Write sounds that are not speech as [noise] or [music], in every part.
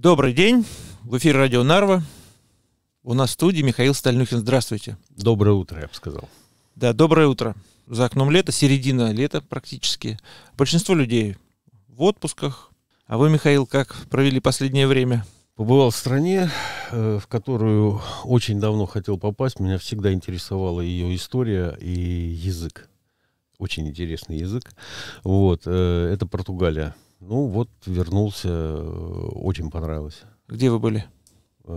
Добрый день. В эфире радио Нарва. У нас в студии Михаил Стальнюхин. Здравствуйте. Доброе утро, я бы сказал. Да, доброе утро. За окном лето, середина лета практически. Большинство людей в отпусках. А вы, Михаил, как провели последнее время? Побывал в стране, э, в которую очень давно хотел попасть. Меня всегда интересовала ее история и язык. Очень интересный язык. Вот, э, это Португалия. Ну вот, вернулся, э, очень понравилось. Где вы были? Э,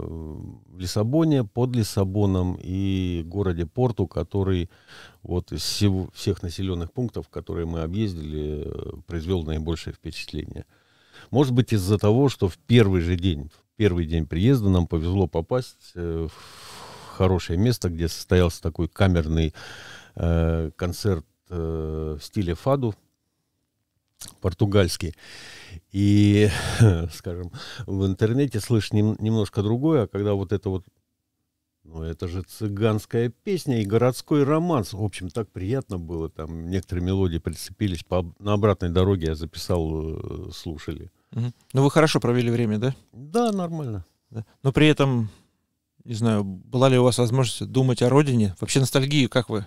в Лиссабоне, под Лиссабоном и городе Порту, который вот из всех населенных пунктов, которые мы объездили, э, произвел наибольшее впечатление. Может быть, из-за того, что в первый же день, в первый день приезда нам повезло попасть в хорошее место, где состоялся такой камерный э, концерт э, в стиле фаду, португальский. И, [laughs] скажем, в интернете слышно немножко другое, а когда вот это вот ну, это же цыганская песня и городской романс. В общем, так приятно было. Там некоторые мелодии прицепились. По, на обратной дороге я записал, э, слушали. Ну, вы хорошо провели время, да? Да, нормально. Но при этом, не знаю, была ли у вас возможность думать о родине? Вообще ностальгию как вы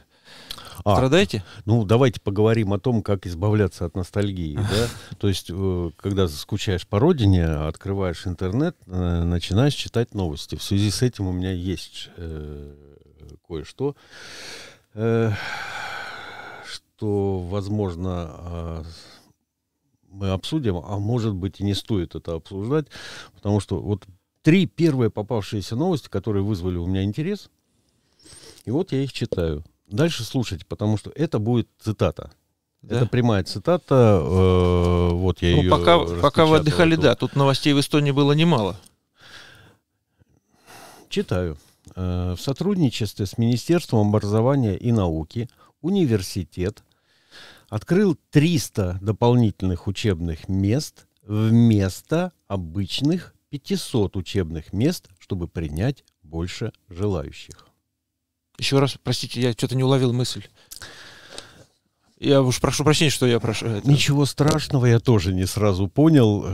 а, Страдайте? Ну, давайте поговорим о том, как избавляться от ностальгии. Да? [laughs] То есть, э, когда скучаешь по родине, открываешь интернет, э, начинаешь читать новости. В связи с этим у меня есть э, кое-что, э, что, возможно, э, мы обсудим, а может быть и не стоит это обсуждать, потому что вот три первые попавшиеся новости, которые вызвали у меня интерес, и вот я их читаю. Дальше слушайте, потому что это будет цитата. Да? Это прямая цитата. Э, вот я ну, ее пока, пока вы отдыхали, тут. да, тут новостей в Эстонии было немало. Читаю. Э, в сотрудничестве с Министерством образования и науки университет открыл 300 дополнительных учебных мест вместо обычных 500 учебных мест, чтобы принять больше желающих. Еще раз, простите, я что-то не уловил мысль. Я уж прошу прощения, что я прошу. Это... Ничего страшного, я тоже не сразу понял, э,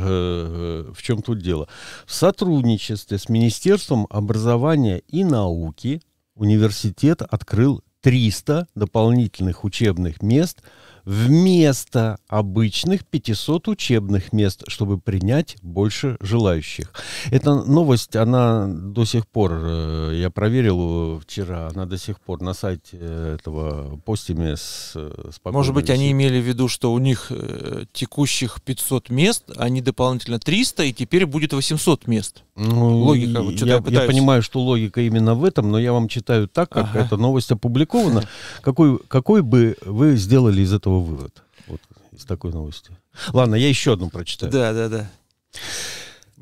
э, в чем тут дело. В сотрудничестве с Министерством образования и науки университет открыл 300 дополнительных учебных мест вместо обычных 500 учебных мест, чтобы принять больше желающих. Эта новость, она до сих пор, э, я проверил вчера, она до сих пор на сайте этого постиме с, э, с Может быть, висит. они имели в виду, что у них э, текущих 500 мест, они дополнительно 300, и теперь будет 800 мест. Ну, логика, вот я, я, я понимаю, что логика именно в этом, но я вам читаю так, как ага. эта новость опубликована. Какой, какой бы вы сделали из этого его вывод вот, из такой новости. Ладно, я еще одну прочитаю. Да, да, да.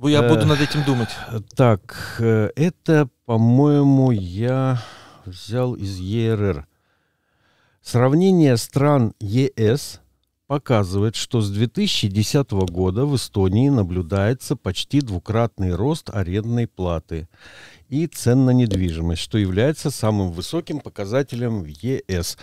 Я буду над этим думать. Так, э, это, по-моему, я взял из ЕРР. Сравнение стран ЕС показывает, что с 2010 года в Эстонии наблюдается почти двукратный рост арендной платы и цен на недвижимость, что является самым высоким показателем в ЕС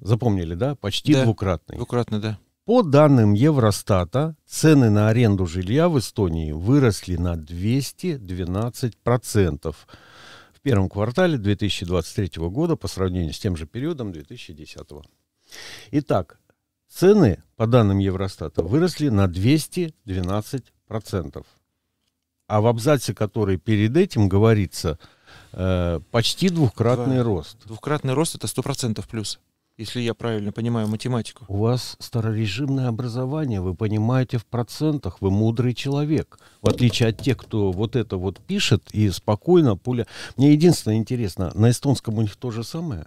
запомнили, да, почти да, двукратный. Двукратный, да. По данным Евростата, цены на аренду жилья в Эстонии выросли на 212% в первом квартале 2023 года по сравнению с тем же периодом 2010. Итак, цены, по данным Евростата, выросли на 212%. А в абзаце, который перед этим говорится, э, почти двукратный Два. рост. двукратный рост это 100% плюс если я правильно понимаю математику. У вас старорежимное образование, вы понимаете в процентах, вы мудрый человек. В отличие от тех, кто вот это вот пишет и спокойно пуля... Мне единственное интересно, на эстонском у них то же самое?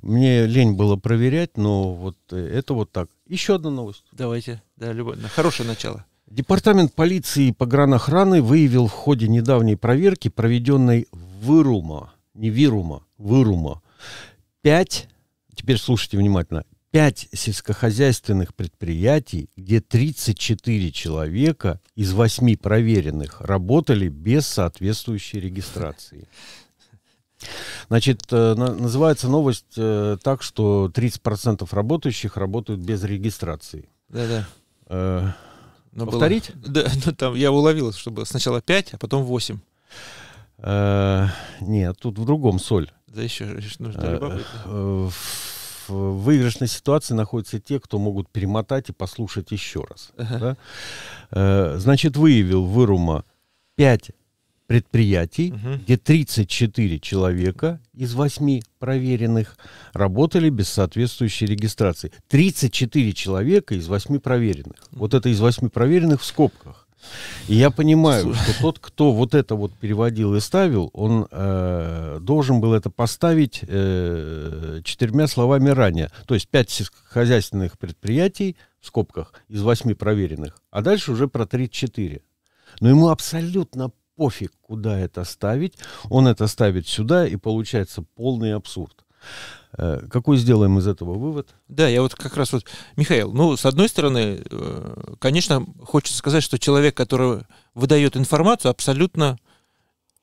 Мне лень было проверять, но вот э, это вот так. Еще одна новость. Давайте, да, любовь, на хорошее начало. Департамент полиции и погранохраны выявил в ходе недавней проверки, проведенной в Ирума, не Вирума, Вырума, пять теперь слушайте внимательно, 5 сельскохозяйственных предприятий, где 34 человека из 8 проверенных работали без соответствующей регистрации. Значит, э, называется новость э, так, что 30% работающих работают без регистрации. Да-да. Э, повторить? Было, [laughs] да, ну, там я уловил, чтобы сначала 5, а потом 8. Э, нет, тут в другом соль. Да еще нужно э, э, В выигрышной ситуации находятся те, кто могут перемотать и послушать еще раз. Значит, выявил Вырума 5 предприятий, угу. где 34 человека из 8 проверенных работали без соответствующей регистрации. 34 человека из 8 проверенных. Вот это из 8 проверенных в скобках. И я понимаю, Слушай. что тот, кто вот это вот переводил и ставил, он э, должен был это поставить э, четырьмя словами ранее. То есть пять сельскохозяйственных предприятий в скобках из восьми проверенных, а дальше уже про 34. Но ему абсолютно пофиг, куда это ставить. Он это ставит сюда, и получается полный абсурд. Э, какой сделаем из этого вывод? Да, я вот как раз вот, Михаил, ну, с одной стороны, э, конечно, хочется сказать, что человек, который выдает информацию, абсолютно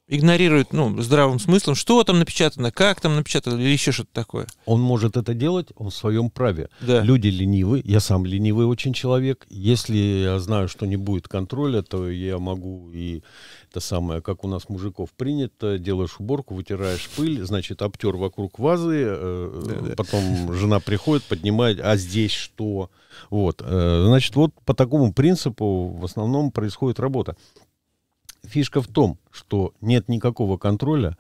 игнорирует, ну, здравым смыслом, что там напечатано, как там напечатано, или еще что-то такое. Он может это делать, он в своем праве. Да. Люди ленивы, я сам ленивый очень человек. Если я знаю, что не будет контроля, то я могу и это самое, как у нас мужиков принято, делаешь уборку, вытираешь пыль, значит, обтер вокруг вазы, э, да, да. потом жена приходит, поднимает, а здесь что? Вот, э, значит, вот по такому принципу в основном происходит работа фишка в том, что нет никакого контроля.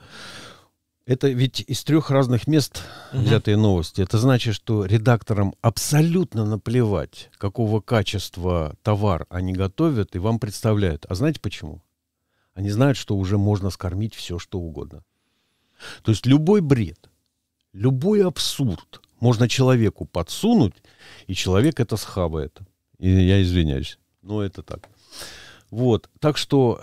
Это ведь из трех разных мест взятые угу. новости. Это значит, что редакторам абсолютно наплевать, какого качества товар они готовят и вам представляют. А знаете почему? Они знают, что уже можно скормить все, что угодно. То есть любой бред, любой абсурд можно человеку подсунуть, и человек это схабает. И я извиняюсь, но это так. Вот, так что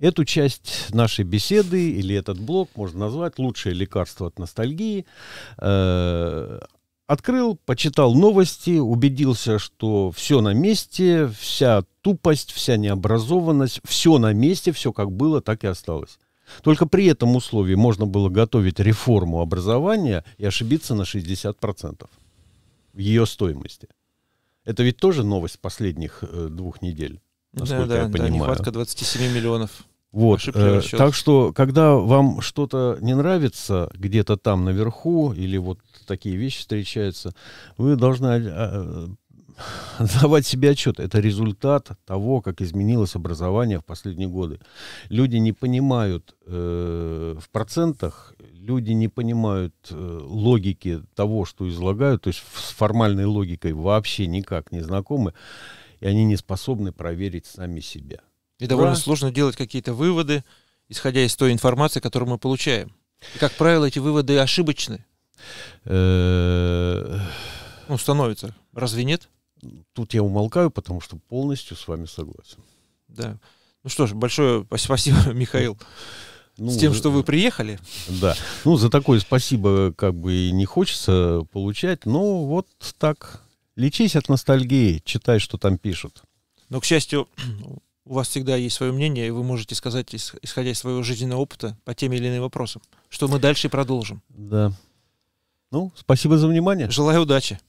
Эту часть нашей беседы или этот блок можно назвать «Лучшее лекарство от ностальгии». Э, открыл, почитал новости, убедился, что все на месте, вся тупость, вся необразованность, все на месте, все как было, так и осталось. Только при этом условии можно было готовить реформу образования и ошибиться на 60% в ее стоимости. Это ведь тоже новость последних э, двух недель, насколько да, да, я понимаю. Да, нехватка 27 миллионов. Вот. Э, так что, когда вам что-то не нравится где-то там наверху, или вот такие вещи встречаются, вы должны а, э, [laughs] давать себе отчет. Это результат того, как изменилось образование в последние годы. Люди не понимают э, в процентах, люди не понимают э, логики того, что излагают, то есть с формальной логикой вообще никак не знакомы, и они не способны проверить сами себя. И довольно да. сложно делать какие-то выводы, исходя из той информации, которую мы получаем. И, как правило, эти выводы ошибочны. ну, становится. Разве нет? Тут я умолкаю, потому что полностью с вами согласен. Да. Ну что ж, большое спасибо, [laughs] Михаил. Ну, с тем, что вы приехали. Да. Ну, за такое спасибо как бы и не хочется получать. Но вот так. Лечись от ностальгии, читай, что там пишут. Но, к счастью, у вас всегда есть свое мнение, и вы можете сказать, исходя из своего жизненного опыта, по тем или иным вопросам, что мы дальше продолжим. Да. Ну, спасибо за внимание. Желаю удачи.